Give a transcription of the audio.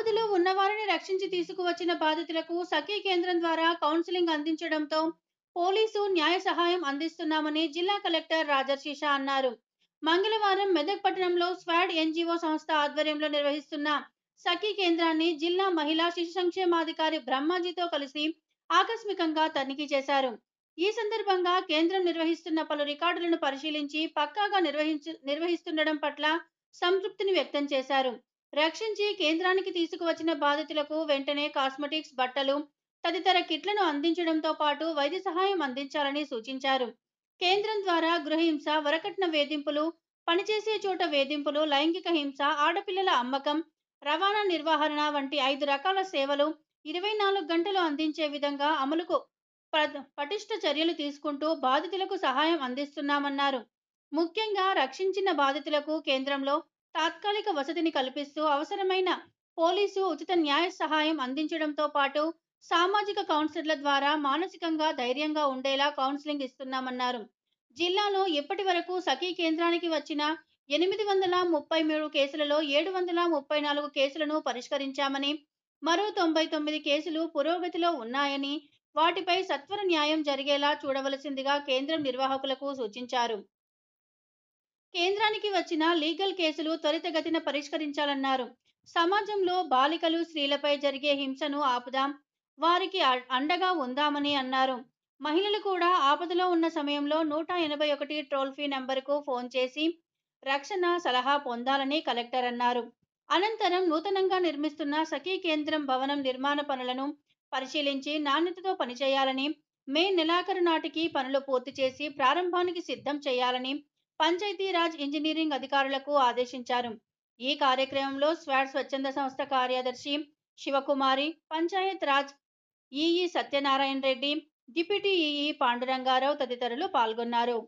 ఆపదలో ఉన్నవారిని రక్షించి తీసుకువచ్చిన బాధితులకు సఖీ కేంద్రం ద్వారా కౌన్సిలింగ్ అందించడంతో పోలీసు న్యాయ సహాయం అందిస్తున్నామని జిల్లా కలెక్టర్ రాజర్షిష అన్నారు మంగళవారం మెదక్ పట్టణంలో స్వాడ్ ఎన్జిఓ సంస్థ ఆధ్వర్యంలో నిర్వహిస్తున్న సఖీ కేంద్రాన్ని జిల్లా మహిళా శిశు సంక్షేమాధికారి బ్రహ్మాజీతో కలిసి ఆకస్మికంగా తనిఖీ చేశారు ఈ సందర్భంగా కేంద్రం నిర్వహిస్తున్న పలు రికార్డులను పరిశీలించి పక్కాగా నిర్వహించు నిర్వహిస్తుండడం పట్ల సంతృప్తిని వ్యక్తం చేశారు రక్షించి కేంద్రానికి తీసుకువచ్చిన బాధితులకు వెంటనే కాస్మెటిక్స్ బట్టలు తదితర కిట్లను అందించడంతో పాటు వైద్య సహాయం అందించాలని సూచించారు కేంద్రం ద్వారా గృహహింస వరకట్న వేధింపులు పనిచేసే చోట వేధింపులు లైంగిక హింస ఆడపిల్లల అమ్మకం రవాణా నిర్వహణ వంటి ఐదు రకాల సేవలు ఇరవై నాలుగు గంటలు అందించే విధంగా అమలుకు పటిష్ట చర్యలు తీసుకుంటూ బాధితులకు సహాయం అందిస్తున్నామన్నారు ముఖ్యంగా రక్షించిన బాధితులకు కేంద్రంలో తాత్కాలిక వసతిని కల్పిస్తూ అవసరమైన పోలీసు ఉచిత న్యాయ సహాయం అందించడంతో పాటు సామాజిక కౌన్సిలర్ల ద్వారా మానసికంగా ధైర్యంగా ఉండేలా కౌన్సిలింగ్ ఇస్తున్నామన్నారు జిల్లాలో ఇప్పటి వరకు సఖీ కేంద్రానికి వచ్చిన ఎనిమిది వందల ముప్పై మూడు కేసులలో ఏడు వందల ముప్పై నాలుగు కేసులను పరిష్కరించామని మరో తొంభై తొమ్మిది కేసులు పురోగతిలో ఉన్నాయని వాటిపై సత్వర న్యాయం జరిగేలా చూడవలసిందిగా కేంద్రం నిర్వాహకులకు సూచించారు కేంద్రానికి వచ్చిన లీగల్ కేసులు త్వరితగతిన పరిష్కరించాలన్నారు సమాజంలో బాలికలు స్త్రీలపై జరిగే హింసను ఆపుదాం వారికి అండగా ఉందామని అన్నారు మహిళలు కూడా ఆపదలో ఉన్న సమయంలో నూట ఎనభై ఒకటి టోల్ ఫ్రీ నెంబర్కు ఫోన్ చేసి రక్షణ సలహా పొందాలని కలెక్టర్ అన్నారు అనంతరం నూతనంగా నిర్మిస్తున్న సఖీ కేంద్రం భవనం నిర్మాణ పనులను పరిశీలించి నాణ్యతతో పనిచేయాలని మే నెలాఖరు నాటికి పనులు పూర్తి చేసి ప్రారంభానికి సిద్ధం చేయాలని పంచాయతీరాజ్ ఇంజనీరింగ్ అధికారులకు ఆదేశించారు ఈ కార్యక్రమంలో స్వాడ్ స్వచ్ఛంద సంస్థ కార్యదర్శి Sivakumari Panchayat Raj EE Satyanarayana Reddy deputy EE Pandurangarao తదితరులు పాల్గొన్నారు